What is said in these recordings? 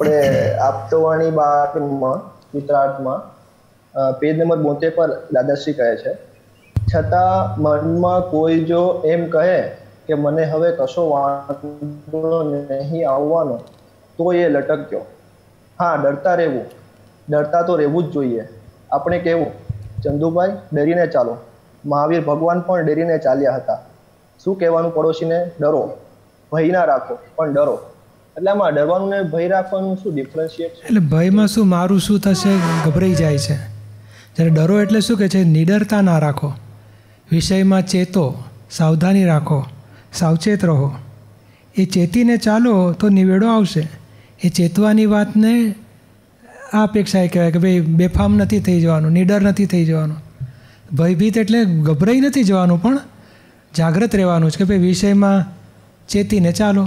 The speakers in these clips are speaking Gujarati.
આપણે આપતોવાણી બારમાં ચિત્રાર્થમાં પેજ નંબર બોતેર પર દાદાશ્રી કહે છે છતાં મનમાં કોઈ જો એમ કહે કે મને હવે કશો વાંધો નહીં આવવાનો તો એ લટક્યો હા ડરતા રહેવું ડરતા તો રહેવું જ જોઈએ આપણે કેવું ચંદુભાઈ ડરીને ચાલો મહાવીર ભગવાન પણ ડરીને ચાલ્યા હતા શું કહેવાનું પડોશીને ડરો ભય ના રાખો પણ ડરો એટલે આમાં ડરવાનું ને ભય રાખવાનું શું ડિફરન્શિએટ એટલે ભયમાં શું મારું શું થશે ગભરાઈ જાય છે જ્યારે ડરો એટલે શું કહે છે નિડરતા ના રાખો વિષયમાં ચેતો સાવધાની રાખો સાવચેત રહો એ ચેતીને ચાલો તો નિવેડો આવશે એ ચેતવાની વાતને આ અપેક્ષા એ કહેવાય કે ભાઈ બેફામ નથી થઈ જવાનું નિડર નથી થઈ જવાનું ભયભીત એટલે ગભરાઈ નથી જવાનું પણ જાગ્રત રહેવાનું છે કે ભાઈ વિષયમાં ચેતીને ચાલો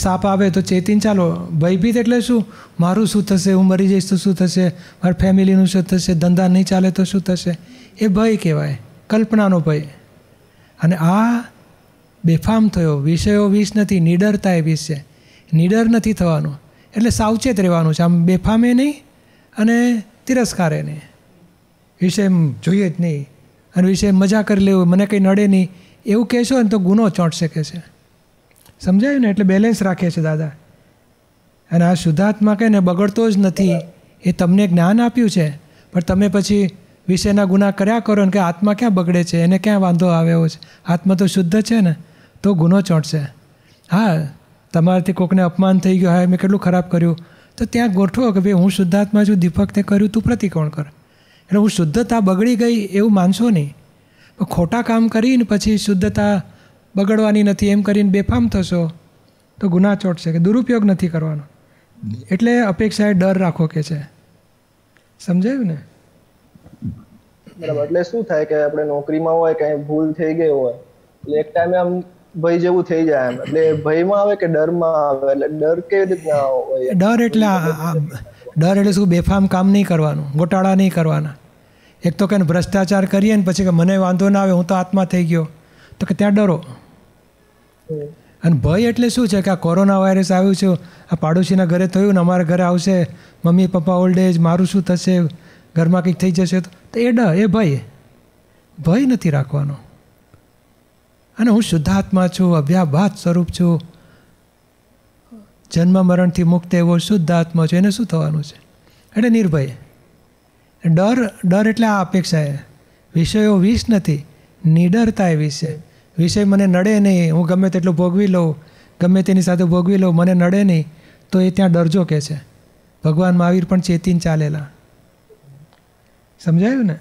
સાપ આવે તો ચેતીન ચાલો ભયભીત એટલે શું મારું શું થશે હું મરી જઈશ તો શું થશે મારા ફેમિલીનું શું થશે ધંધા નહીં ચાલે તો શું થશે એ ભય કહેવાય કલ્પનાનો ભય અને આ બેફામ થયો વિષયો વિષ નથી નીડરતા એ વિષ છે નીડર નથી થવાનું એટલે સાવચેત રહેવાનું છે આમ બેફામે નહીં અને તિરસ્કારે નહીં વિષય જોઈએ જ નહીં અને વિષય મજા કરી લેવું મને કંઈ નડે નહીં એવું કહેશો ને તો ગુનો ચોંટશે શકે છે સમજાયું ને એટલે બેલેન્સ રાખે છે દાદા અને આ શુદ્ધાત્મા કહે ને બગડતો જ નથી એ તમને જ્ઞાન આપ્યું છે પણ તમે પછી વિષયના ગુના કર્યા કરો ને કે આત્મા ક્યાં બગડે છે એને ક્યાં વાંધો આવ્યો છે આત્મા તો શુદ્ધ છે ને તો ગુનો ચોંટશે હા તમારાથી કોકને અપમાન થઈ ગયું હા મેં કેટલું ખરાબ કર્યું તો ત્યાં ગોઠવો કે ભાઈ હું શુદ્ધાત્મા છું દીપક તે કર્યું તું પ્રતિકોણ કર એટલે હું શુદ્ધતા બગડી ગઈ એવું માનશો નહીં ખોટા કામ કરીને પછી શુદ્ધતા બગડવાની નથી એમ કરીને બેફામ થશો તો ગુના ચોટશે કે દુરુપયોગ નથી કરવાનો એટલે અપેક્ષાએ ડર રાખો કે છે સમજાયું ને બરાબર એટલે શું થાય કે આપણે નોકરીમાં હોય કઈ ભૂલ થઈ ગઈ હોય એટલે એક ટાઈમે આમ ભય જેવું થઈ જાય એમ એટલે ભયમાં આવે કે ડરમાં આવે એટલે ડર કેવી રીતના હોય ડર એટલે ડર એટલે શું બેફામ કામ નહીં કરવાનું ગોટાળા નહીં કરવાના એક તો કે ભ્રષ્ટાચાર કરીએ ને પછી કે મને વાંધો ના આવે હું તો આત્મા થઈ ગયો તો કે ત્યાં ડરો અને ભય એટલે શું છે કે આ કોરોના વાયરસ આવ્યું છે આ પાડોશીના ઘરે થયું ને અમારા ઘરે આવશે મમ્મી પપ્પા ઓલ્ડ એજ મારું શું થશે ઘરમાં કંઈક થઈ જશે તો એ ડ એ ભય ભય નથી રાખવાનો અને હું શુદ્ધાત્મા છું અભ્યાભાત સ્વરૂપ છું જન્મ મરણથી મુક્ત એવો શુદ્ધાત્મા છું એને શું થવાનું છે એટલે નિર્ભય ડર ડર એટલે આ અપેક્ષા વિષયો વિષ નથી નિડરતા એ વિષય વિષય મને નડે નહીં હું ગમે તેટલું ભોગવી લઉં ગમે તેની સાથે ભોગવી લઉં મને નડે નહીં તો એ ત્યાં ડરજો કહે છે ભગવાન મહાવીર પણ ચેતીન ચાલેલા સમજાયું ને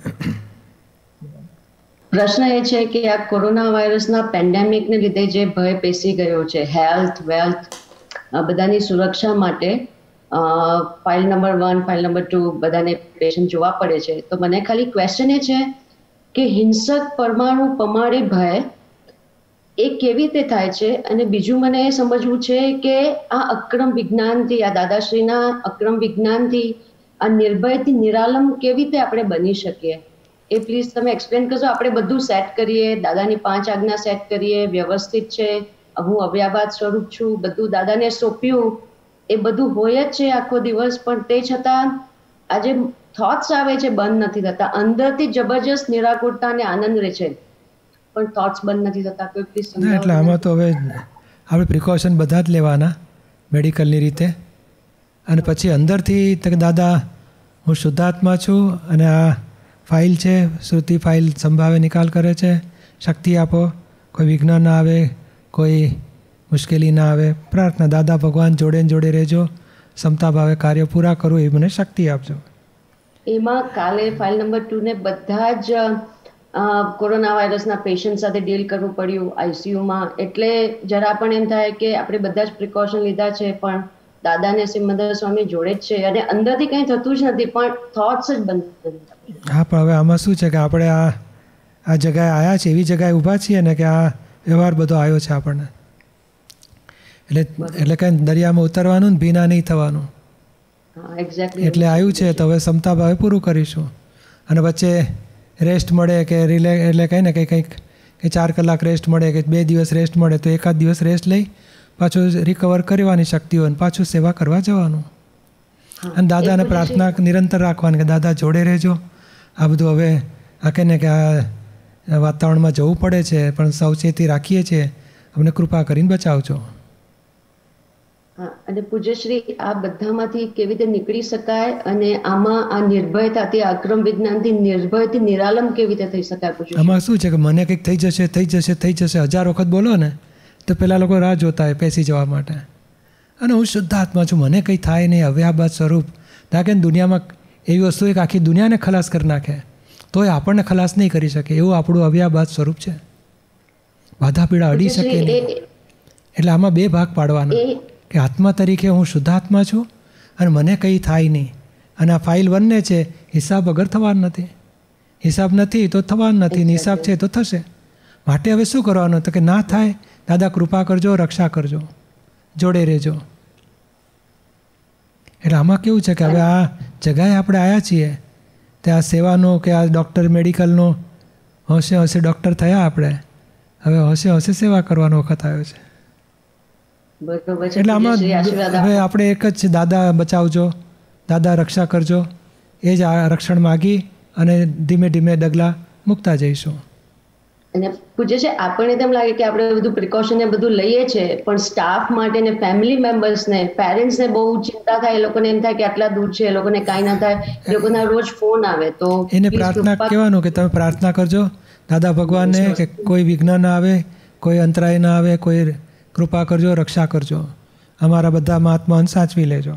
પ્રશ્ન એ છે કે આ કોરોના વાયરસના પેન્ડેમિકને લીધે જે ભય પેસી ગયો છે હેલ્થ વેલ્થ બધાની સુરક્ષા માટે file number one file number two બધાને પેશન્ટ જોવા પડે છે તો મને ખાલી ક્વેશ્ચન એ છે કે હિંસક પરમાણુ પમાડે ભય એ કેવી રીતે થાય છે અને બીજું મને એ સમજવું છે કે આ અક્રમ વિજ્ઞાનથી આ દાદાશ્રીના અક્રમ વિજ્ઞાનથી આ નિર્ભયથી નિરાલમ કેવી રીતે આપણે બની શકીએ એ પ્લીઝ તમે એક્સપ્લેન કરશો આપણે બધું સેટ કરીએ દાદાની પાંચ આજ્ઞા સેટ કરીએ વ્યવસ્થિત છે હું અવ્યાબાદ સ્વરૂપ છું બધું દાદાને સોંપ્યું એ બધું હોય જ છે આખો દિવસ પણ તે છતાં આજે થોટ્સ આવે છે બંધ નથી થતા અંદરથી જબરજસ્ત નિરાકુરતા અને આનંદ રહે છે પણ થોટ્સ બંધ નથી થતા તો પ્લીઝ ના એટલે આમાં તો હવે આપણે પ્રિકોશન બધા જ લેવાના મેડિકલની રીતે અને પછી અંદરથી તક દાદા હું શુદ્ધાત્મા છું અને આ ફાઇલ છે શ્રુતિ ફાઇલ સંભાવે નિકાલ કરે છે શક્તિ આપો કોઈ વિઘ્ન ના આવે કોઈ મુશ્કેલી ના આવે પ્રાર્થના દાદા ભગવાન જોડે જોડે રહેજો ક્ષમતા ભાવે કાર્ય પૂરા કરું એ મને શક્તિ આપજો એમાં કાલે ફાઇલ નંબર ટુ ને બધા જ કોરોના વાયરસના પેશન્ટ સાથે ડીલ કરવું પડ્યું આઈસીયુમાં એટલે જરા પણ એમ થાય કે આપણે બધા જ પ્રિકોશન લીધા છે પણ દાદાને સિમંદર સ્વામી જોડે જ છે અને અંદરથી કંઈ થતું જ નથી પણ થોટ્સ જ બંધ હા પણ હવે આમાં શું છે કે આપણે આ આ જગ્યાએ આવ્યા છે એવી જગ્યાએ ઊભા છીએ ને કે આ વ્યવહાર બધો આવ્યો છે આપણને એટલે એટલે કંઈ દરિયામાં ઉતરવાનું ને ભીના નહીં થવાનું એટલે આવ્યું છે તો હવે ક્ષમતા ભાવે પૂરું કરીશું અને વચ્ચે રેસ્ટ મળે કે રિલે એટલે કહે ને કે કંઈક કે ચાર કલાક રેસ્ટ મળે કે બે દિવસ રેસ્ટ મળે તો એકાદ દિવસ રેસ્ટ લઈ પાછું રિકવર કરવાની શક્તિ હોય પાછું સેવા કરવા જવાનું અને દાદાને પ્રાર્થના નિરંતર રાખવાની કે દાદા જોડે રહેજો આ બધું હવે આ કે ને કે આ વાતાવરણમાં જવું પડે છે પણ સાવચેતી રાખીએ છીએ અમને કૃપા કરીને બચાવજો અને પૂજ્યશ્રી આ બધામાંથી કેવી રીતે નીકળી શકાય અને આમાં આ નિર્ભયતા નિર્ભયતાથી આક્રમ વિજ્ઞાનથી નિર્ભયથી નિરાલમ કેવી રીતે થઈ શકાય આમાં શું છે કે મને કંઈક થઈ જશે થઈ જશે થઈ જશે હજાર વખત બોલો ને તો પેલા લોકો રાહ જોતા હોય પેસી જવા માટે અને હું શુદ્ધ આત્મા છું મને કંઈ થાય નહીં હવે આ બાદ સ્વરૂપ ધાકે કે દુનિયામાં એવી વસ્તુ એક આખી દુનિયાને ખલાસ કરી નાખે તો એ આપણને ખલાસ નહીં કરી શકે એવું આપણું અવ્યાબાદ સ્વરૂપ છે બાધા પીડા અડી શકે નહીં એટલે આમાં બે ભાગ પાડવાના કે આત્મા તરીકે હું શુદ્ધાત્મા છું અને મને કંઈ થાય નહીં અને આ ફાઇલ બંને છે હિસાબ વગર થવાનું નથી હિસાબ નથી તો થવાનું નથી ને હિસાબ છે તો થશે માટે હવે શું કરવાનું તો કે ના થાય દાદા કૃપા કરજો રક્ષા કરજો જોડે રહેજો એટલે આમાં કેવું છે કે હવે આ જગાએ આપણે આવ્યા છીએ તે આ સેવાનો કે આ ડૉક્ટર મેડિકલનો હશે હશે ડૉક્ટર થયા આપણે હવે હશે હશે સેવા કરવાનો વખત આવ્યો છે એટલે આમાં હવે આપણે એક જ દાદા બચાવજો દાદા રક્ષા કરજો એ જ આ રક્ષણ માગી અને ધીમે ધીમે ડગલા મૂકતા જઈશું અને પૂછે છે આપણને તેમ લાગે કે આપણે બધું પ્રિકોશન ને બધું લઈએ છીએ પણ સ્ટાફ માટે ને ફેમિલી મેમ્બર્સને પેરેન્ટ્સને બહુ ચિંતા થાય એ લોકોને એમ થાય કે આટલા દૂર છે એ લોકોને કાંઈ ના થાય એ લોકોના રોજ ફોન આવે તો એને પ્રાર્થના કહેવાનું કે તમે પ્રાર્થના કરજો દાદા ભગવાનને કે કોઈ વિઘ્ન ના આવે કોઈ અંતરાય ના આવે કોઈ કૃપા કરજો રક્ષા કરજો અમારા બધા મહાત્માન સાચવી લેજો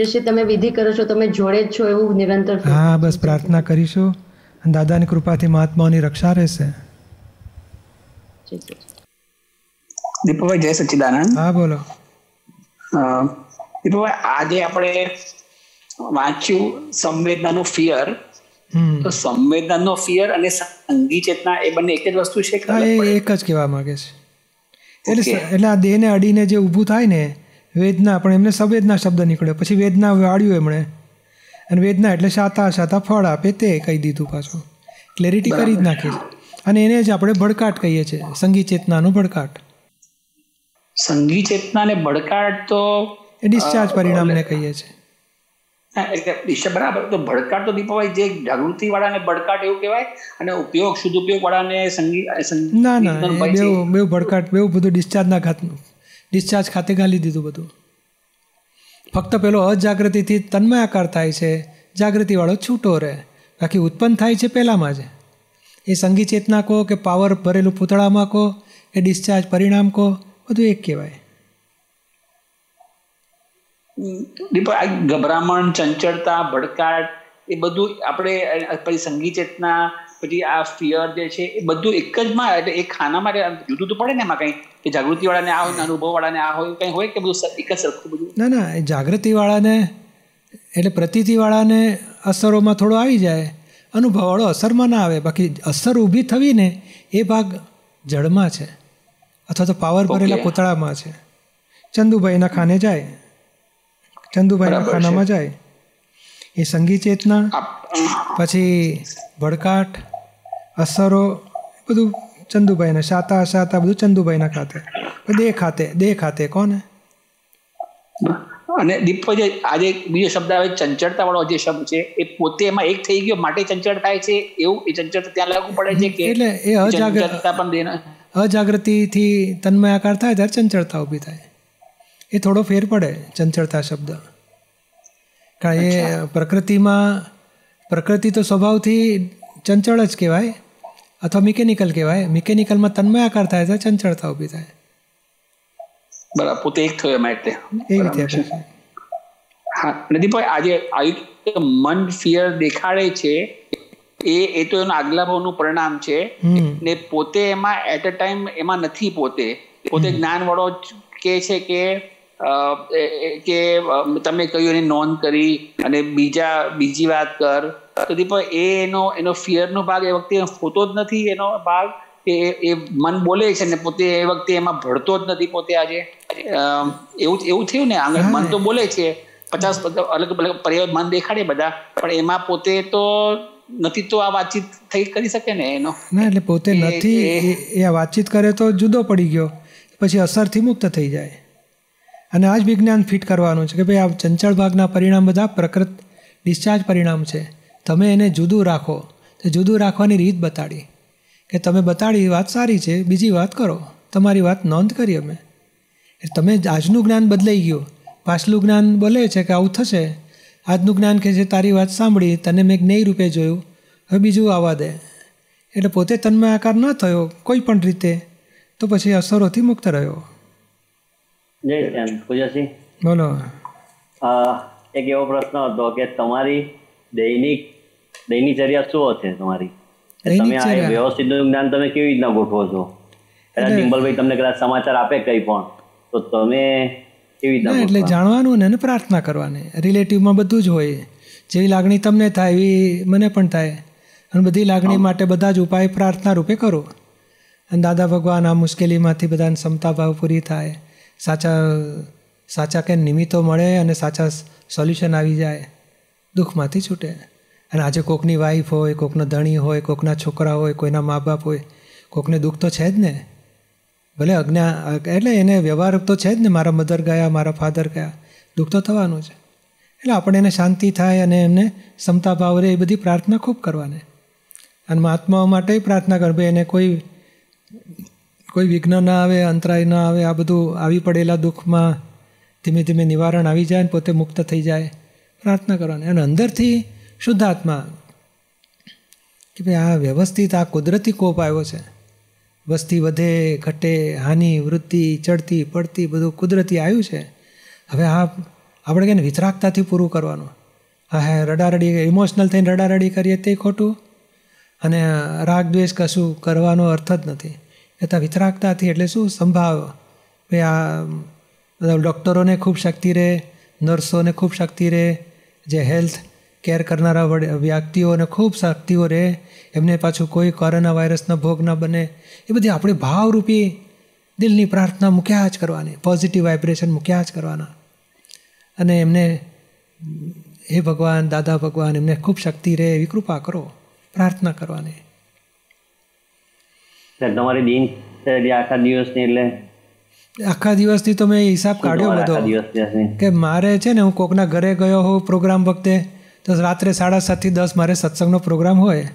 જે તમે વિધિ કરો છો તમે જોડે જ છો એવું નિરંતર હા બસ પ્રાર્થના કરીશું અને દાદાની કૃપાથી મહાત્માઓની રક્ષા રહેશે દીપકભાઈ જય સચ્ચિદાનંદ હા બોલો દીપકભાઈ આજે આપણે વાંચ્યું સંવેદનાનો ફિયર તો સંવેદનાનો ફિયર અને સંગી ચેતના એ બંને એક જ વસ્તુ છે કે એક જ કહેવા માંગે છે એટલે એટલે આ દેહને અડીને જે ઊભું થાય ને વેદના પણ એમને સંવેદના શબ્દ નીકળ્યો પછી વેદના વાળ્યું એમણે અને વેદના એટલે સાતા સાતા ફળ આપે તે કહી દીધું પાછું ક્લેરિટી કરી જ નાખી અને એને જ આપણે ભડકાટ કહીએ છીએ સંગી ચેતનાનું ભડકાટ સંગીત ચેતનાને ભડકાટ તો એ ડિસ્ચાર્જ પરિણામને કહીએ છીએ બરાબર તો ભડકાટ તો દીપાભાઈ જે જાગૃતિ વાળાને ભડકાટ એવું કહેવાય અને ઉપયોગ શુદ્ધ ઉપયોગ વાળાને સંગીત ના ના બેવું બેવું ભડકાટ બેવું બધું ડિસ્ચાર્જના ખાતનું ડિસ્ચાર્જ ખાતે ગાલી દીધું બધું ફક્ત પેલો અજાગૃતિથી તન્મયાકાર થાય છે જાગૃતિવાળો છૂટો રહે બાકી ઉત્પન્ન થાય છે પહેલાંમાં જ એ સંગીત ચેતના કહો કે પાવર ભરેલું પૂતળામાં કહો એ ડિસ્ચાર્જ પરિણામ કહો બધું એક કહેવાય ગભરામણ ચંચળતા ભડકાટ એ બધું આપણે પછી સંગીત ચેતના પછી આ ફિયર જે છે એ બધું એક જ માં એટલે એક ખાનામાં જુદું તો પડે ને એમાં કંઈ કે જાગૃતિ વાળાને આ હોય અનુભવ વાળાને આ હોય કંઈ હોય કે બધું એક જ સરખું બધું ના ના જાગૃતિ વાળાને એટલે પ્રતિતિ વાળાને અસરોમાં થોડો આવી જાય અનુભવ વાળો અસરમાં ના આવે બાકી અસર ઊભી થવી ને એ ભાગ જળમાં છે અથવા તો પાવર ભરેલા પૂતળામાં છે ચંદુભાઈના ખાને જાય ચંદુભાઈ ખાનામાં જાય એ સંગીત ચેતના પછી ભડકાટ અસરો બધું ચંદુભાઈના શાતા અશાતા બધું ચંદુભાઈના ખાતે દેહ ખાતે દેહ ખાતે કોને અને દીપભાઈ આજે બીજો શબ્દ આવે ચંચળતા વાળો જે શબ્દ છે એ પોતે એમાં એક થઈ ગયો માટે ચંચળ થાય છે એવું એ ચંચળતા ત્યાં લાગુ પડે છે કે એટલે એ અજાગ્રતા પણ તન્મય આકાર થાય ત્યારે ચંચળતા ઉભી થાય એ થોડો ફેર પડે ચંચળતા શબ્દ કારણ એ પ્રકૃતિમાં પ્રકૃતિ તો સ્વભાવથી ચંચળ જ કહેવાય અથવા મિકેનિકલ કહેવાય મિકેનિકલમાં તન્મય આકાર થાય તો ચંચળતા ઊભી થાય બરાબર પોતે એક થયો એમાં એટલે એ રીતે હા નદીભાઈ આજે આવી મન ફિયર દેખાડે છે એ એ તો એનું આગલા ભાવનું પરિણામ છે ને પોતે એમાં એટ અ ટાઈમ એમાં નથી પોતે પોતે જ્ઞાન વાળો કે છે કે કે તમે કહ્યું એની નોંધ કરી અને બીજા બીજી વાત કર તો પણ એ એનો એનો ફિયરનો ભાગ એ વખતે હોતો જ નથી એનો ભાગ કે એ મન બોલે છે ને પોતે એ વખતે એમાં ભળતો જ નથી પોતે આજે એવું એવું થયું ને આંગણ મન તો બોલે છે પચાસ અલગ અલગ પર્યાય મન દેખાડે બધા પણ એમાં પોતે તો નથી તો આ વાતચીત થઈ કરી શકે ને એનો ના એટલે પોતે નથી એ આ વાતચીત કરે તો જુદો પડી ગયો પછી અસરથી મુક્ત થઈ જાય અને આ જ વિજ્ઞાન ફિટ કરવાનું છે કે ભાઈ આ ચંચળ ભાગના પરિણામ બધા પ્રકૃત ડિસ્ચાર્જ પરિણામ છે તમે એને જુદું રાખો તો જુદું રાખવાની રીત બતાડી કે તમે બતાડી વાત સારી છે બીજી વાત કરો તમારી વાત નોંધ કરી અમે તમે આજનું જ્ઞાન બદલાઈ ગયું પાછલું જ્ઞાન બોલે છે કે આવું થશે આજનું જ્ઞાન કે છે તારી વાત સાંભળી તને મેં જ્ઞેય રૂપે જોયું હવે બીજું આવવા દે એટલે પોતે તન્મય આકાર ન થયો કોઈ પણ રીતે તો પછી અસરોથી મુક્ત રહ્યો જય બોલો એક એવો પ્રશ્ન હતો કે તમારી દૈનિક દૈનિચર્યા શું હશે તમારી તમે આ વ્યવસ્થિત જ્ઞાન તમે કેવી રીતના ગોઠવો છો કદાચ ડિમ્બલભાઈ તમને કદાચ સમાચાર આપે કઈ પણ તો તમે કેવી રીતના એટલે જાણવાનું ને પ્રાર્થના કરવાની રિલેટિવમાં બધું જ હોય જેવી લાગણી તમને થાય એવી મને પણ થાય અને બધી લાગણી માટે બધા જ ઉપાય પ્રાર્થના રૂપે કરો અને દાદા ભગવાન આ મુશ્કેલીમાંથી બધાને ભાવ પૂરી થાય સાચા સાચા કે નિમિત્તો મળે અને સાચા સોલ્યુશન આવી જાય દુઃખમાંથી છૂટે અને આજે કોકની વાઈફ હોય કોકનો ધણી હોય કોકના છોકરા હોય કોઈના મા બાપ હોય કોકને દુઃખ તો છે જ ને ભલે અજ્ઞા એટલે એને વ્યવહાર તો છે જ ને મારા મધર ગયા મારા ફાધર ગયા દુઃખ તો થવાનું છે એટલે આપણે એને શાંતિ થાય અને એમને ક્ષમતા ભાવ રહે એ બધી પ્રાર્થના ખૂબ કરવાની અને મહાત્માઓ માટે પ્રાર્થના કરવી એને કોઈ કોઈ વિઘ્ન ના આવે અંતરાય ના આવે આ બધું આવી પડેલા દુઃખમાં ધીમે ધીમે નિવારણ આવી જાય ને પોતે મુક્ત થઈ જાય પ્રાર્થના કરવાની અને અંદરથી શુદ્ધ આત્મા કે ભાઈ આ વ્યવસ્થિત આ કુદરતી કોપ આવ્યો છે વસ્તી વધે ઘટે હાનિ વૃત્તિ ચડતી પડતી બધું કુદરતી આવ્યું છે હવે આ આપણે કે વિતરાગતાથી પૂરું કરવાનું હા હા રડારડી ઇમોશનલ થઈને રડારડી કરીએ તે ખોટું અને રાગ દ્વેષ કશું કરવાનો અર્થ જ નથી છતાં વિતરાગતાથી એટલે શું સંભાવ ભાઈ આ ડૉક્ટરોને ખૂબ શક્તિ રહે નર્સોને ખૂબ શક્તિ રહે જે હેલ્થ કેર કરનારા વ્યક્તિઓને ખૂબ શક્તિઓ રહે એમને પાછું કોઈ કોરોના વાયરસનો ભોગ ન બને એ બધી આપણી ભાવરૂપી દિલની પ્રાર્થના મૂક્યા જ કરવાની પોઝિટિવ વાઇબ્રેશન મૂક્યા જ કરવાના અને એમને હે ભગવાન દાદા ભગવાન એમને ખૂબ શક્તિ રહે એવી કૃપા કરો પ્રાર્થના કરવાની એટલે તમારી આખા દિવસની એટલે આખા દિવસથી તો મેં હિસાબ કાઢ્યો બધો કે મારે છે ને હું કોકના ઘરે ગયો હોઉં પ્રોગ્રામ વખતે તો રાત્રે સાડા સાતથી દસ મારે સત્સંગનો પ્રોગ્રામ હોય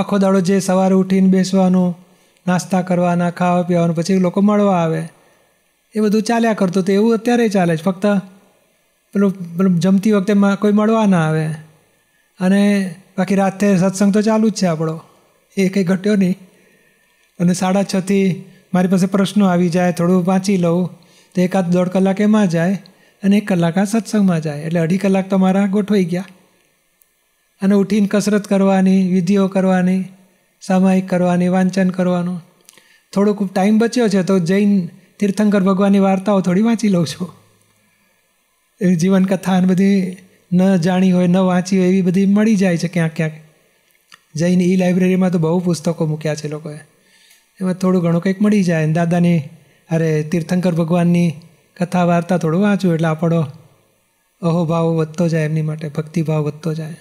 આખો દાડો જે સવારે ઉઠીને બેસવાનું નાસ્તા કરવાના ખાવા પીવાનું પછી લોકો મળવા આવે એ બધું ચાલ્યા કરતું તો એવું અત્યારે ચાલે છે ફક્ત પેલું પેલું જમતી વખતે કોઈ મળવા ના આવે અને બાકી રાતે સત્સંગ તો ચાલુ જ છે આપણો એ કંઈ ઘટ્યો નહીં અને સાડા છથી મારી પાસે પ્રશ્નો આવી જાય થોડું વાંચી લઉં તો એકાદ દોઢ કલાક એમાં જાય અને એક કલાક આ સત્સંગમાં જાય એટલે અઢી કલાક તમારા ગોઠવાઈ ગયા અને ઉઠીને કસરત કરવાની વિધિઓ કરવાની સામાયિક કરવાની વાંચન કરવાનું થોડુંક ટાઈમ બચ્યો છે તો જૈન તીર્થંકર ભગવાનની વાર્તાઓ થોડી વાંચી લઉં છું એ જીવન કથા અને બધી ન જાણી હોય ન વાંચી હોય એવી બધી મળી જાય છે ક્યાંક ક્યાંક જૈન ઈ લાઇબ્રેરીમાં તો બહુ પુસ્તકો મૂક્યા છે લોકોએ એમાં થોડું ઘણું કંઈક મળી જાય અને દાદાની અરે તીર્થંકર ભગવાનની કથા વાર્તા થોડું વાંચું એટલે આપણો અહોભાવ વધતો જાય એમની માટે ભક્તિભાવ વધતો જાય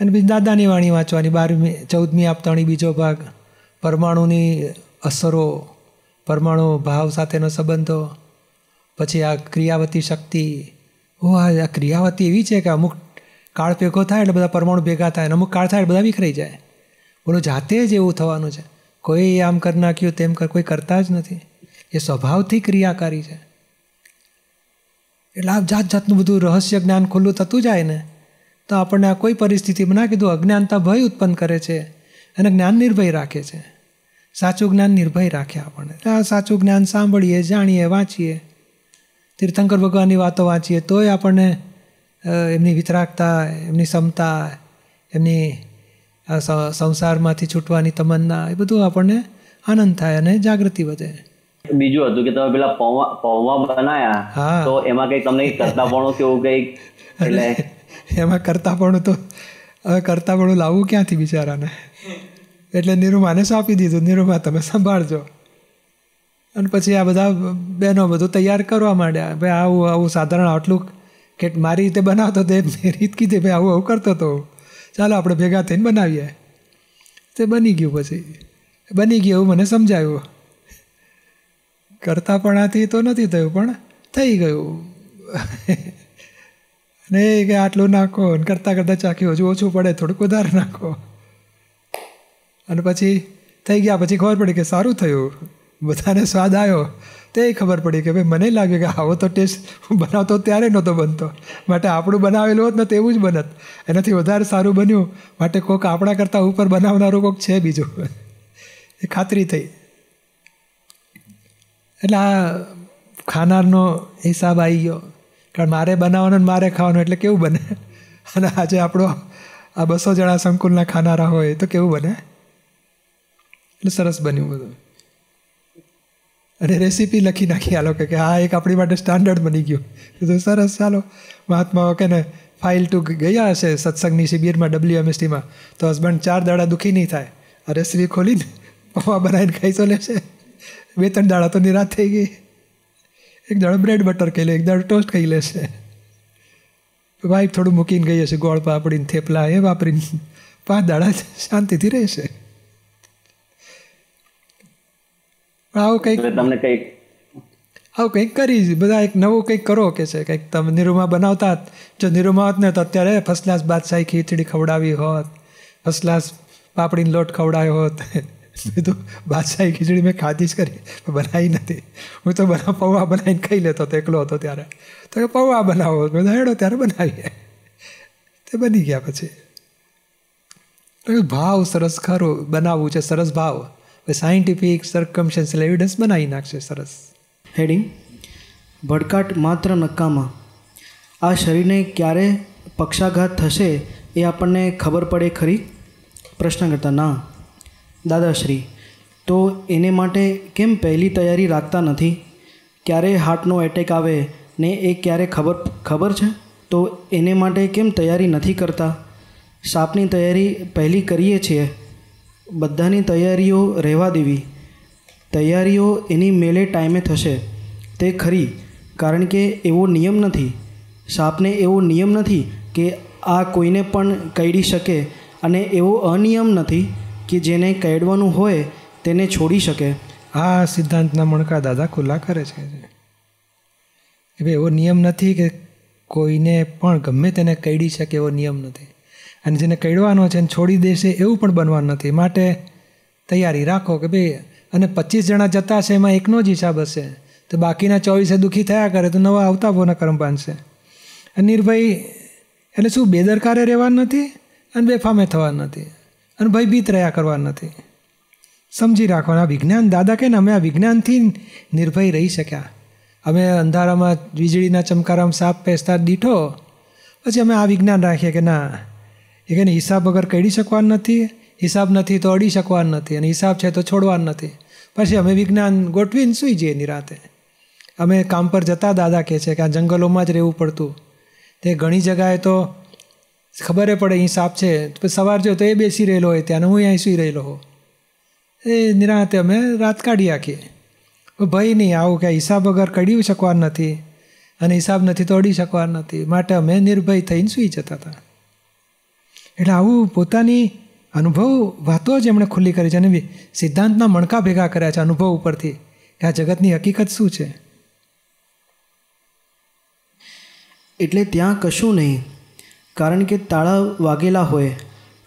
અને બીજી દાદાની વાણી વાંચવાની બારમી ચૌદમી આપતાણી બીજો ભાગ પરમાણુની અસરો પરમાણુ ભાવ સાથેનો સંબંધો પછી આ ક્રિયાવતી શક્તિ ઓ આ ક્રિયાવતી એવી છે કે અમુક કાળ ભેગો થાય એટલે બધા પરમાણુ ભેગા થાય અને અમુક કાળ થાય એટલે બધા વિખરાઈ જાય બોલો જાતે જ એવું થવાનું છે કોઈ આમ કરી નાખ્યું તેમ કર કોઈ કરતા જ નથી એ સ્વભાવથી ક્રિયાકારી છે એટલે આ જાત જાતનું બધું રહસ્ય જ્ઞાન ખુલ્લું થતું જાય ને તો આપણને આ કોઈ પરિસ્થિતિમાં ના કીધું અજ્ઞાનતા ભય ઉત્પન્ન કરે છે અને જ્ઞાન નિર્ભય રાખે છે સાચું જ્ઞાન નિર્ભય રાખે આપણને એટલે આ સાચું જ્ઞાન સાંભળીએ જાણીએ વાંચીએ તીર્થંકર ભગવાનની વાતો વાંચીએ તોય આપણને એમની વિતરાગતા એમની ક્ષમતા એમની આ સંસારમાંથી છૂટવાની તમન્ના એ બધું આપણને આનંદ થાય અને જાગૃતિ વધે બીજું હતું કે તમે પેલા પૌવા પૌવા બનાયા તો એમાં કઈ તમને કરતાપણું કેવું કઈ એટલે એમાં કરતાપણું તો હવે કરતાપણું લાવવું ક્યાંથી બિચારાને એટલે નિરૂમાને સોંપી દીધું નિરૂમા તમે સંભાળજો અને પછી આ બધા બહેનો બધું તૈયાર કરવા માંડ્યા ભાઈ આવું આવું સાધારણ આટલું કે મારી રીતે બનાવતો તે મેં રીત કીધી ભાઈ આવું આવું કરતો હતો ચાલો આપણે ભેગા થઈને બનાવીએ તે બની ગયું પછી બની ગયું એવું મને સમજાયું પણ આથી તો નથી થયું પણ થઈ ગયું ને કે આટલું નાખો અને કરતાં કરતાં ચાખી હજુ ઓછું પડે થોડુંક વધારે નાખો અને પછી થઈ ગયા પછી ખબર પડી કે સારું થયું બધાને સ્વાદ આવ્યો તે ખબર પડી કે ભાઈ મને લાગે કે આવો તો ટેસ્ટ બનાવતો ત્યારે નહોતો બનતો માટે આપણું બનાવેલું હોત ને તેવું જ બનત એનાથી વધારે સારું બન્યું માટે કોઈક આપણા કરતાં ઉપર બનાવનારું કોઈક છે બીજું એ ખાતરી થઈ એટલે આ ખાનારનો હિસાબ આવી ગયો કારણ મારે બનાવવાનો ને મારે ખાવાનું એટલે કેવું બને અને આજે આપણો આ બસો જણા સંકુલના ખાનારા હોય તો કેવું બને એટલે સરસ બન્યું બધું અને રેસીપી લખી નાખી આ લોકો કે આ એક આપણી માટે સ્ટાન્ડર્ડ બની ગયું તો સરસ ચાલો મહાત્માઓ કે ને ફાઇલ ટુ ગયા હશે સત્સંગની શિબિરમાં ડબલ્યુએમએસટીમાં તો હસબન્ડ ચાર દાડા દુઃખી નહીં થાય અરે શ્રી ખોલીને પપ્પા બનાવીને ખાઈ તો લેશે બે ત્રણ દાડા તો નિરાશ થઈ ગઈ એક દાડો બ્રેડ બટર ખાઈ લે એક દાડો ટોસ્ટ ખાઈ લેશે વાઈફ થોડું મૂકીને ગઈ હશે ગોળ પાપડીને થેપલા એ વાપરીને પાંચ દાડા શાંતિથી રહેશે પણ આવું કંઈક તમને કંઈક આવું કંઈક કરી બધા એક નવું કંઈક કરો કે છે કંઈક તમે નિરૂમા બનાવતા જો નિરૂમા હોત ને તો અત્યારે ફર્સ્ટ ક્લાસ બાદશાહી ખીચડી ખવડાવી હોત ફર્સ્ટ ક્લાસ પાપડીનો લોટ ખવડાવ્યો હોત તો બાદશાહી ખીચડી મેં ખાધી જ કરી બનાવી નથી હું તો બના પૌવા બનાવીને ખાઈ લેતો હતો એકલો હતો ત્યારે તો કે પૌવા બનાવો મેં હેડો ત્યારે બનાવીએ તે બની ગયા પછી ભાવ સરસ ખરો બનાવવું છે સરસ ભાવ સાયન્ટિફિક સરકમશન્સલ એવિડન્સ બનાવી નાખશે સરસ હેડિંગ ભડકાટ માત્ર નક્કામાં આ શરીરને ક્યારે પક્ષાઘાત થશે એ આપણને ખબર પડે ખરી પ્રશ્ન કરતા ના દાદાશ્રી તો એને માટે કેમ પહેલી તૈયારી રાખતા નથી ક્યારે હાર્ટનો એટેક આવે ને એ ક્યારે ખબર ખબર છે તો એને માટે કેમ તૈયારી નથી કરતા સાપની તૈયારી પહેલી કરીએ છીએ બધાની તૈયારીઓ રહેવા દેવી તૈયારીઓ એની મેલે ટાઈમે થશે તે ખરી કારણ કે એવો નિયમ નથી સાપને એવો નિયમ નથી કે આ કોઈને પણ કઈડી શકે અને એવો અનિયમ નથી કે જેને કહેડવાનું હોય તેને છોડી શકે આ સિદ્ધાંતના મણકા દાદા ખુલ્લા કરે છે એટલે એવો નિયમ નથી કે કોઈને પણ ગમે તેને કઈડી શકે એવો નિયમ નથી અને જેને કડવાનો છે એને છોડી દેશે એવું પણ બનવાનું નથી માટે તૈયારી રાખો કે ભાઈ અને પચીસ જણા જતા છે એમાં એકનો જ હિસાબ હશે તો બાકીના ચોવીસે દુઃખી થયા કરે તો નવા આવતા ભોના કર્મ બાંધશે અને નિર્ભય એટલે શું બેદરકારે રહેવાનું નથી અને બેફામે થવાનું નથી અને ભયભીત રહ્યા કરવાનું નથી સમજી રાખવાના વિજ્ઞાન દાદા કહે ને અમે આ વિજ્ઞાનથી નિર્ભય રહી શક્યા અમે અંધારામાં વીજળીના ચમકારામાં સાપ પેસતા દીઠો પછી અમે આ વિજ્ઞાન રાખીએ કે ના એ કે હિસાબ વગર કઢી શકવાનું નથી હિસાબ નથી તો અડી શકવાનું નથી અને હિસાબ છે તો છોડવાનું નથી પછી અમે વિજ્ઞાન ગોઠવીને સૂઈ જઈએ નિરાતે અમે કામ પર જતા દાદા કહે છે કે આ જંગલોમાં જ રહેવું પડતું તે ઘણી જગાએ તો ખબર પડે અહીં સાપ છે પછી સવાર જો તો એ બેસી રહેલો હોય ત્યાં હું અહીં સૂઈ રહેલો હો એ નિરાતે અમે રાત કાઢી રાખીએ ભય નહીં આવું કે હિસાબ વગર કડી શકવાનું નથી અને હિસાબ નથી તો અડી શકવાનું નથી માટે અમે નિર્ભય થઈને સૂઈ જતા હતા એટલે આવું પોતાની અનુભવ વાતો જ એમણે ખુલ્લી કરી છે અને સિદ્ધાંતના મણકા ભેગા કર્યા છે અનુભવ ઉપરથી કે આ જગતની હકીકત શું છે એટલે ત્યાં કશું નહીં કારણ કે તાળા વાગેલા હોય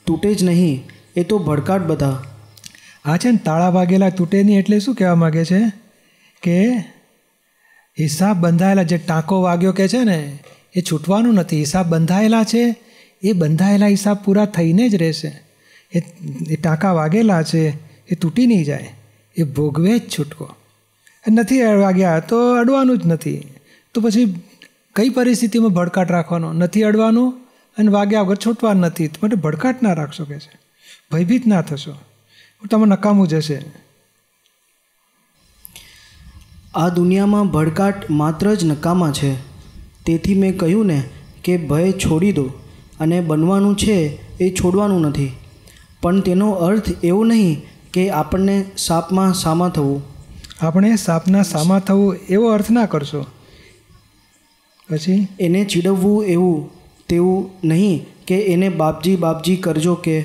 તૂટે જ નહીં એ તો ભડકાટ બધા આ છે ને તાળા વાગેલા તૂટે નહીં એટલે શું કહેવા માગે છે કે હિસાબ બંધાયેલા જે ટાંકો વાગ્યો કે છે ને એ છૂટવાનું નથી હિસાબ બંધાયેલા છે એ બંધાયેલા હિસાબ પૂરા થઈને જ રહેશે એ એ ટાંકા વાગેલા છે એ તૂટી નહીં જાય એ ભોગવે જ છૂટકો નથી વાગ્યા તો અડવાનું જ નથી તો પછી કઈ પરિસ્થિતિમાં ભડકાટ રાખવાનો નથી અડવાનું અને વાગ્યા વગર છૂટવા નથી માટે ભડકાટ ના રાખશો કે છે ભયભીત ના થશો તમે નકામું જશે આ દુનિયામાં ભડકાટ માત્ર જ નકામા છે તેથી મેં કહ્યું ને કે ભય છોડી દો અને બનવાનું છે એ છોડવાનું નથી પણ તેનો અર્થ એવો નહીં કે આપણને સાપમાં સામા થવું આપણે સાપના સામા થવું એવો અર્થ ના કરશો પછી એને ચીડવવું એવું તેવું નહીં કે એને બાપજી બાપજી કરજો કે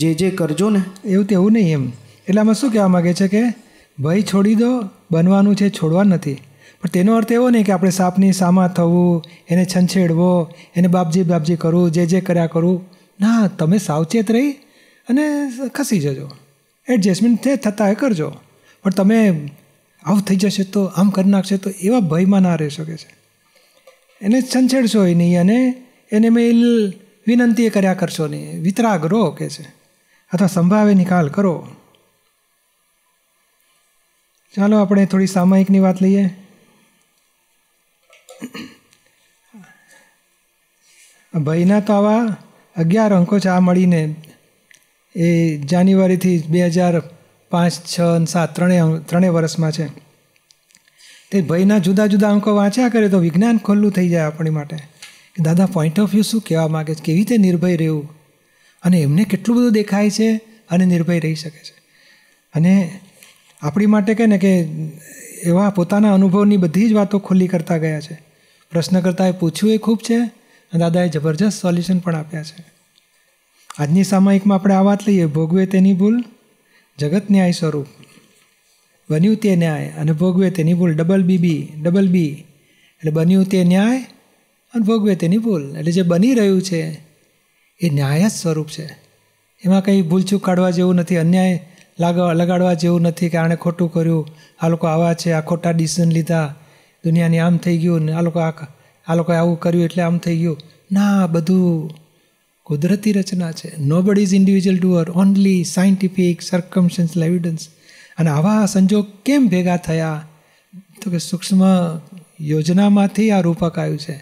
જે જે કરજો ને એવું તેવું નહીં એમ એટલે આમાં શું કહેવા માગે છે કે ભય છોડી દો બનવાનું છે છોડવા નથી પણ તેનો અર્થ એવો નહીં કે આપણે સાપની સામા થવું એને છંછેડવો એને બાપજી બાપજી કરવું જે જે કર્યા કરવું ના તમે સાવચેત રહી અને ખસી જજો એડજસ્ટમેન્ટ થતાં એ કરજો પણ તમે આવું થઈ જશે તો આમ કરી નાખશે તો એવા ભયમાં ના રહી શકે છે એને છંછેડશો નહીં અને એને મેં વિનંતી કર્યા કરશો નહીં વિતરાગ રો કે છે અથવા સંભાવે નિકાલ કરો ચાલો આપણે થોડી સામાયિકની વાત લઈએ ભયના તો આવા અગિયાર અંકો છે આ મળીને એ જાન્યુઆરીથી બે હજાર પાંચ છ સાત ત્રણેય ત્રણેય વર્ષમાં છે તે ભયના જુદા જુદા અંકો વાંચ્યા કરે તો વિજ્ઞાન ખુલ્લું થઈ જાય આપણી માટે કે દાદા પોઈન્ટ ઓફ વ્યૂ શું કહેવા માગે છે કેવી રીતે નિર્ભય રહેવું અને એમને કેટલું બધું દેખાય છે અને નિર્ભય રહી શકે છે અને આપણી માટે કહે ને કે એવા પોતાના અનુભવની બધી જ વાતો ખુલ્લી કરતા ગયા છે પ્રશ્નકર્તાએ પૂછ્યું એ ખૂબ છે અને દાદાએ જબરજસ્ત સોલ્યુશન પણ આપ્યા છે આજની સામાયિકમાં આપણે આ વાત લઈએ ભોગવે તેની ભૂલ જગત ન્યાય સ્વરૂપ બન્યું તે ન્યાય અને ભોગવે તેની ભૂલ ડબલ બીબી ડબલ બી એટલે બન્યું તે ન્યાય અને ભોગવે તેની ભૂલ એટલે જે બની રહ્યું છે એ ન્યાય જ સ્વરૂપ છે એમાં કંઈ ભૂલચૂક કાઢવા જેવું નથી અન્યાય લાગવા લગાડવા જેવું નથી કે આણે ખોટું કર્યું આ લોકો આવા છે આ ખોટા ડિસિઝન લીધા દુનિયાની આમ થઈ ગયું ને આ લોકો આ આ લોકોએ આવું કર્યું એટલે આમ થઈ ગયું ના બધું કુદરતી રચના છે nobody is individual doer only scientific circumstantial evidence અને આવા સંજોગ કેમ ભેગા થયા તો કે સૂક્ષ્મ યોજનામાંથી આ રૂપક આવ્યું છે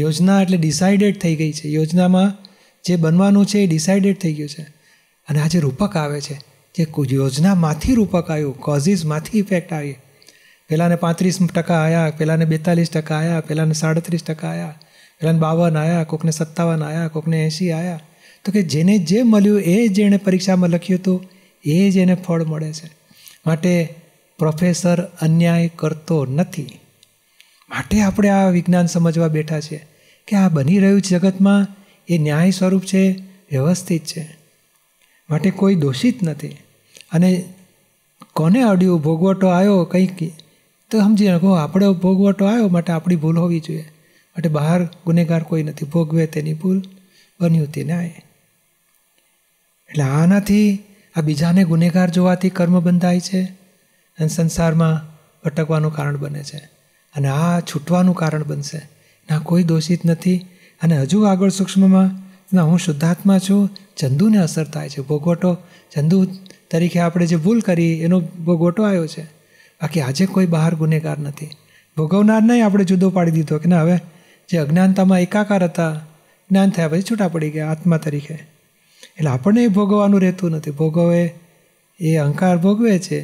યોજના એટલે ડિસાઇડેડ થઈ ગઈ છે યોજનામાં જે બનવાનું છે એ ડિસાઇડેડ થઈ ગયું છે અને આ જે રૂપક આવે છે જે યોજનામાંથી રૂપક આવ્યું કોઝિસમાંથી ઇફેક્ટ આવી પહેલાંને પાંત્રીસ ટકા આવ્યા પહેલાંને બેતાલીસ ટકા આવ્યા પહેલાંને સાડત્રીસ ટકા આવ્યા પહેલાંને બાવન આવ્યા કોકને સત્તાવન આવ્યા કોકને એંસી આવ્યા તો કે જેને જે મળ્યું એ જ એણે પરીક્ષામાં લખ્યું હતું એ જ એને ફળ મળે છે માટે પ્રોફેસર અન્યાય કરતો નથી માટે આપણે આ વિજ્ઞાન સમજવા બેઠા છીએ કે આ બની રહ્યું છે જગતમાં એ ન્યાય સ્વરૂપ છે વ્યવસ્થિત છે માટે કોઈ દોષિત નથી અને કોને અડ્યું ભોગવટો આવ્યો કંઈક તો સમજી નાખો આપણો ભોગવટો આવ્યો માટે આપણી ભૂલ હોવી જોઈએ માટે બહાર ગુનેગાર કોઈ નથી ભોગવે તેની ભૂલ બન્યું તે ન્યાય એટલે આનાથી આ બીજાને ગુનેગાર જોવાથી કર્મ બંધાય છે અને સંસારમાં ભટકવાનું કારણ બને છે અને આ છૂટવાનું કારણ બનશે ના કોઈ દોષિત નથી અને હજુ આગળ સૂક્ષ્મમાં ના હું શુદ્ધાત્મા છું ચંદુને અસર થાય છે ભોગવટો ચંદુ તરીકે આપણે જે ભૂલ કરી એનો ભોગવટો આવ્યો છે બાકી આજે કોઈ બહાર ગુનેગાર નથી ભોગવનાર નહીં આપણે જુદો પાડી દીધો કે ના હવે જે અજ્ઞાનતામાં એકાકાર હતા જ્ઞાન થયા પછી છૂટા પડી ગયા આત્મા તરીકે એટલે આપણને એ ભોગવવાનું રહેતું નથી ભોગવે એ અહંકાર ભોગવે છે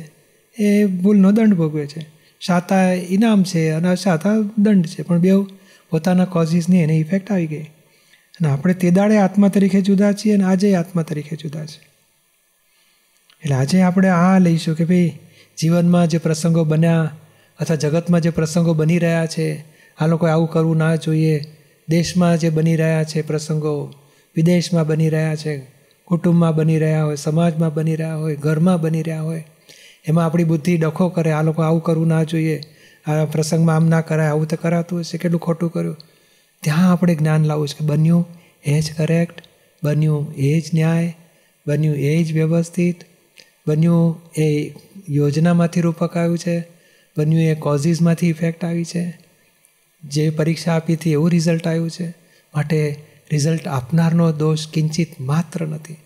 એ ભૂલનો દંડ ભોગવે છે સાતા ઇનામ છે અને શાતા દંડ છે પણ બેઉ પોતાના કોઝિસની એની ઇફેક્ટ આવી ગઈ અને આપણે તે દાડે આત્મા તરીકે જુદા છીએ અને આજે આત્મા તરીકે જુદા છે એટલે આજે આપણે આ લઈશું કે ભાઈ જીવનમાં જે પ્રસંગો બન્યા અથવા જગતમાં જે પ્રસંગો બની રહ્યા છે આ લોકોએ આવું કરવું ના જોઈએ દેશમાં જે બની રહ્યા છે પ્રસંગો વિદેશમાં બની રહ્યા છે કુટુંબમાં બની રહ્યા હોય સમાજમાં બની રહ્યા હોય ઘરમાં બની રહ્યા હોય એમાં આપણી બુદ્ધિ ડખો કરે આ લોકો આવું કરવું ના જોઈએ આ પ્રસંગમાં આમ ના કરાય આવું તો કરાતું હશે કેટલું ખોટું કર્યું ત્યાં આપણે જ્ઞાન લાવવું છે કે બન્યું એ જ કરેક્ટ બન્યું એ જ ન્યાય બન્યું એ જ વ્યવસ્થિત બન્યું એ યોજનામાંથી રૂપક આવ્યું છે બન્યું એ કોઝીસમાંથી ઇફેક્ટ આવી છે જે પરીક્ષા આપી હતી એવું રિઝલ્ટ આવ્યું છે માટે રિઝલ્ટ આપનારનો દોષ કિંચિત માત્ર નથી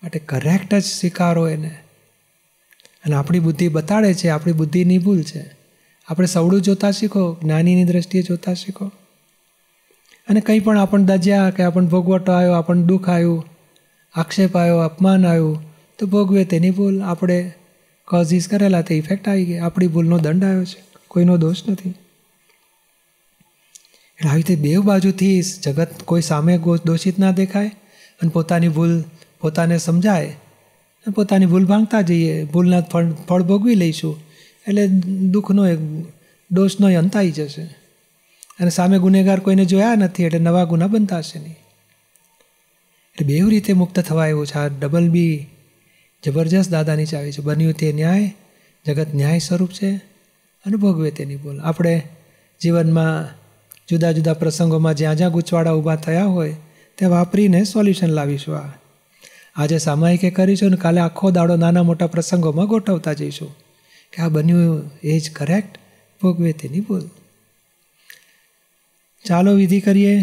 માટે કરેક્ટ જ સ્વીકારો એને અને આપણી બુદ્ધિ બતાડે છે આપણી બુદ્ધિની ભૂલ છે આપણે સવડું જોતાં શીખો જ્ઞાનીની દ્રષ્ટિએ જોતાં શીખો અને કંઈ પણ આપણને દજ્યા કે આપણને ભોગવટો આવ્યો આપણને દુઃખ આવ્યું આક્ષેપ આવ્યો અપમાન આવ્યું તો ભોગવે તેની ભૂલ આપણે કોઝ ઇઝ કરેલા તે ઇફેક્ટ આવી ગઈ આપણી ભૂલનો દંડ આવ્યો છે કોઈનો દોષ નથી એટલે આવી રીતે બેવ બાજુથી જગત કોઈ સામે દોષિત ના દેખાય અને પોતાની ભૂલ પોતાને સમજાય અને પોતાની ભૂલ ભાંગતા જઈએ ભૂલના ફળ ફળ ભોગવી લઈશું એટલે દુઃખનો એક દોષનો અંત આવી જશે અને સામે ગુનેગાર કોઈને જોયા નથી એટલે નવા ગુના બનતા હશે નહીં એટલે બેવ રીતે મુક્ત થવા એવું છે આ ડબલ બી જબરજસ્ત દાદાની ચાવી છે બન્યું તે ન્યાય જગત ન્યાય સ્વરૂપ છે અને ભોગવે તેની બોલ આપણે જીવનમાં જુદા જુદા પ્રસંગોમાં જ્યાં જ્યાં ગૂંચવાડા ઊભા થયા હોય તે વાપરીને સોલ્યુશન લાવીશું આ આજે સામાયિકે કરીશું અને કાલે આખો દાડો નાના મોટા પ્રસંગોમાં ગોઠવતા જઈશું કે આ બન્યું એ જ કરેક્ટ ભોગવે તેની બોલ ચાલો વિધિ કરીએ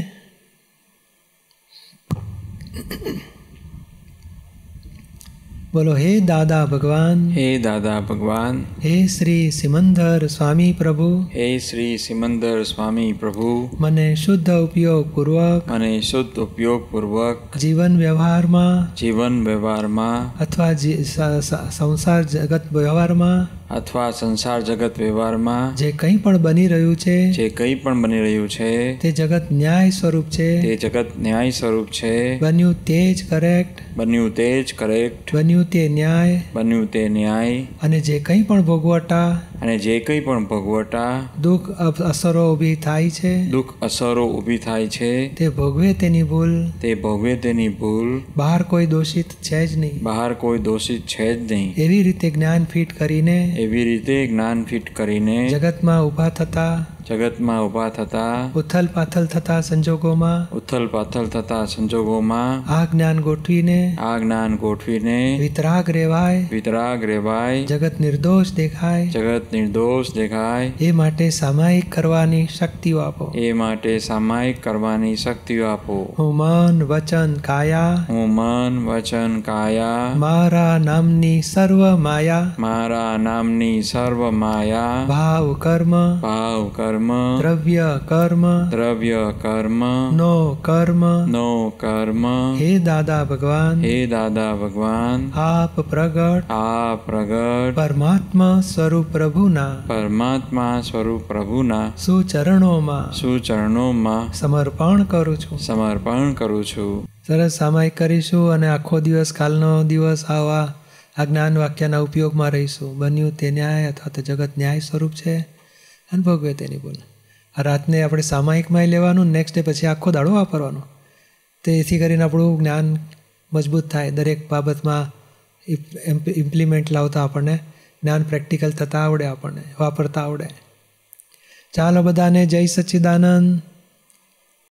બોલો હે દાદા ભગવાન હે દાદા ભગવાન હે શ્રી સિમંદર સ્વામી પ્રભુ હે શ્રી સિમંદર સ્વામી પ્રભુ મને શુદ્ધ ઉપયોગ પૂર્વક અને શુદ્ધ ઉપયોગ પૂર્વક જીવન વ્યવહારમાં જીવન વ્યવહારમાં અથવા સંસાર જગત વ્યવહારમાં અથવા સંસાર જગત વ્યવહારમાં જે કંઈ પણ બની રહ્યું છે જે કંઈ પણ બની રહ્યું છે તે જગત ન્યાય સ્વરૂપ છે તે જગત ન્યાય સ્વરૂપ છે બન્યું તે જ કરેક્ટ બન્યું તે જ કરેક્ટ બન્યું તે ન્યાય બન્યું તે ન્યાય અને જે કંઈ પણ ભોગવટા અને જે કંઈ પણ ભોગવટા દુઃખ અસરો ઊભી થાય છે દુઃખ અસરો ઊભી થાય છે તે ભોગવે તેની ભૂલ તે ભોગવે તેની ભૂલ બહાર કોઈ દોષિત છે જ નહીં બહાર કોઈ દોષિત છે જ નહીં એવી રીતે જ્ઞાન ફિટ કરીને એવી રીતે જ્ઞાન ફિટ કરીને જગતમાં ઊભા થતા જગતમાં ઊભા થતા ઉથલ પાથલ થતા સંજોગોમાં ઉથલ પાથલ થતા સંજોગોમાં આ જ્ઞાન ગોઠવીને આ જ્ઞાન ગોઠવીને વિતરાગ રેવાય વિતરાગ રેવાય જગત નિર્દોષ દેખાય જગત નિર્દોષ દેખાય એ માટે સામાયિક કરવાની શક્તિ આપો એ માટે સામાયિક કરવાની શક્તિઓ આપો હું મન વચન કાયા હું મન વચન કાયા મારા નામની સર્વ માયા મારા નામની સર્વ માયા ભાવ કર્મ ભાવ કર્મ કર્મ દ્રવ્ય કર્મ દ્રવ્ય કર્મ નો કર્મ નો કર્મ હે દાદા ભગવાન હે દાદા ભગવાન આપ પ્રગટ આ પ્રગટ પરમાત્મા સ્વરૂપ પ્રભુના પરમાત્મા સ્વરૂપ પ્રભુના સુચરણોમાં સુચરણોમાં સમર્પણ કરું છું સમર્પણ કરું છું સરસ સામાયિક કરીશું અને આખો દિવસ કાલનો દિવસ આવા આ જ્ઞાન વાક્યના ઉપયોગમાં રહીશું બન્યું તે ન્યાય અથવા તો જગત ન્યાય સ્વરૂપ છે અનભોગવે તેની ભૂલ આ રાતને આપણે સામાયિકમાંય લેવાનું નેક્સ્ટ ડે પછી આખો દાડો વાપરવાનો તેથી કરીને આપણું જ્ઞાન મજબૂત થાય દરેક બાબતમાં ઇમ્પ્લિમેન્ટ લાવતા આપણને જ્ઞાન પ્રેક્ટિકલ થતાં આવડે આપણને વાપરતા આવડે ચાલો બધાને જય સચ્ચિદાનંદ